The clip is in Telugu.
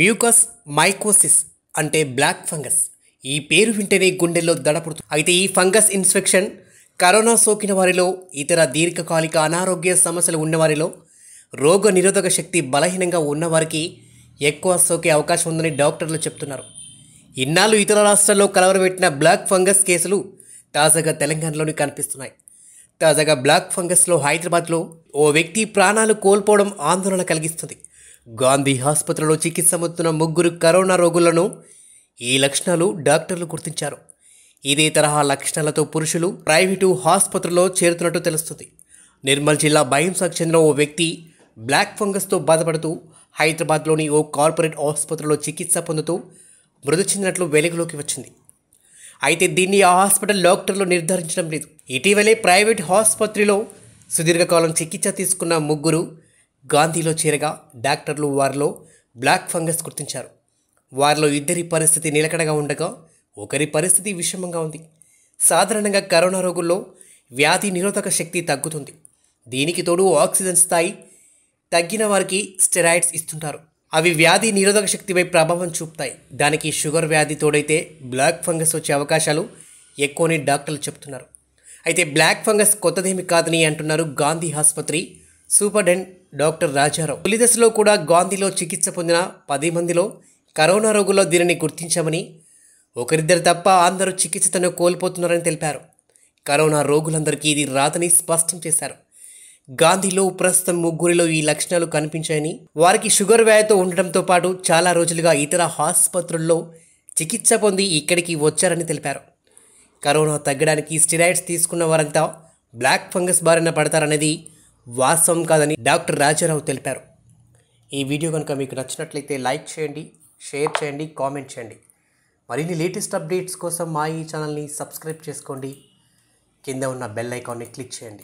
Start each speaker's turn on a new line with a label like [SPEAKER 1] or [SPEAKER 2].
[SPEAKER 1] మ్యూకస్ మైకోసిస్ అంటే బ్లాక్ ఫంగస్ ఈ పేరు వింటేనే గుండెల్లో దడపడుతుంది అయితే ఈ ఫంగస్ ఇన్ఫెక్షన్ కరోనా సోకిన వారిలో ఇతర దీర్ఘకాలిక అనారోగ్య సమస్యలు ఉన్నవారిలో రోగ నిరోధక శక్తి బలహీనంగా ఉన్నవారికి ఎక్కువ సోకే అవకాశం ఉందని డాక్టర్లు చెప్తున్నారు ఇన్నాళ్ళు ఇతర రాష్ట్రాల్లో కలవరబెట్టిన బ్లాక్ ఫంగస్ కేసులు తాజాగా తెలంగాణలోని కనిపిస్తున్నాయి తాజాగా బ్లాక్ ఫంగస్లో హైదరాబాద్లో ఓ వ్యక్తి ప్రాణాలు కోల్పోవడం ఆందోళన కలిగిస్తుంది గాంధీ ఆసుపత్రిలో చికిత్స పొందుతున్న ముగ్గురు కరోనా రోగులను ఈ లక్షణాలు డాక్టర్లు గుర్తించారు ఇదే తరహా లక్షణాలతో పురుషులు ప్రైవేటు ఆసుపత్రిలో చేరుతున్నట్టు తెలుస్తుంది నిర్మల్ జిల్లా భయంసాకు చెందిన ఓ వ్యక్తి బ్లాక్ ఫంగస్తో బాధపడుతూ హైదరాబాద్లోని ఓ కార్పొరేట్ ఆసుపత్రిలో చికిత్స పొందుతూ మృతి చెందినట్లు వెలుగులోకి వచ్చింది అయితే దీన్ని ఆ హాస్పిటల్ డాక్టర్లు నిర్ధారించడం లేదు ఇటీవలే ప్రైవేట్ ఆసుపత్రిలో సుదీర్ఘకాలం చికిత్స తీసుకున్న ముగ్గురు గాంధీలో చేరగా డాక్టర్లు వారిలో బ్లాక్ ఫంగస్ గుర్తించారు వారిలో ఇద్దరి పరిస్థితి నిలకడగా ఉండగా ఒకరి పరిస్థితి విషమంగా ఉంది సాధారణంగా కరోనా రోగుల్లో వ్యాధి నిరోధక శక్తి తగ్గుతుంది దీనికి తోడు ఆక్సిజన్ స్థాయి తగ్గిన వారికి స్టెరాయిడ్స్ ఇస్తుంటారు అవి వ్యాధి నిరోధక శక్తిపై ప్రభావం చూపుతాయి దానికి షుగర్ వ్యాధి తోడైతే బ్లాక్ ఫంగస్ వచ్చే అవకాశాలు ఎక్కువని డాక్టర్లు చెప్తున్నారు అయితే బ్లాక్ ఫంగస్ కొత్తదేమి కాదని అంటున్నారు గాంధీ ఆసుపత్రి సూపర్డెంట్ డాక్టర్ రాజారావు తొలిదశలో కూడా గాంధీలో చికిత్స పొందిన పది మందిలో కరోనా రోగుల్లో దీనిని గుర్తించామని ఒకరిద్దరు తప్ప అందరూ చికిత్సను కోల్పోతున్నారని తెలిపారు కరోనా రోగులందరికీ ఇది రాదని స్పష్టం చేశారు గాంధీలో ప్రస్తుతం ముగ్గురిలో ఈ లక్షణాలు కనిపించాయని వారికి షుగర్ వ్యాధితో ఉండటంతో పాటు చాలా రోజులుగా ఇతర ఆసుపత్రుల్లో చికిత్స పొంది ఇక్కడికి వచ్చారని తెలిపారు కరోనా తగ్గడానికి స్టిరాయిడ్స్ తీసుకున్న వారంతా బ్లాక్ ఫంగస్ బారిన పడతారనేది వాస్తవం కాదని డాక్టర్ రాజారావు తెలిపారు ఈ వీడియో కనుక మీకు నచ్చినట్లయితే లైక్ చేయండి షేర్ చేయండి కామెంట్ చేయండి మరిన్ని లేటెస్ట్ అప్డేట్స్ కోసం మా ఈ ఛానల్ని సబ్స్క్రైబ్ చేసుకోండి కింద ఉన్న బెల్ ఐకాన్ని క్లిక్ చేయండి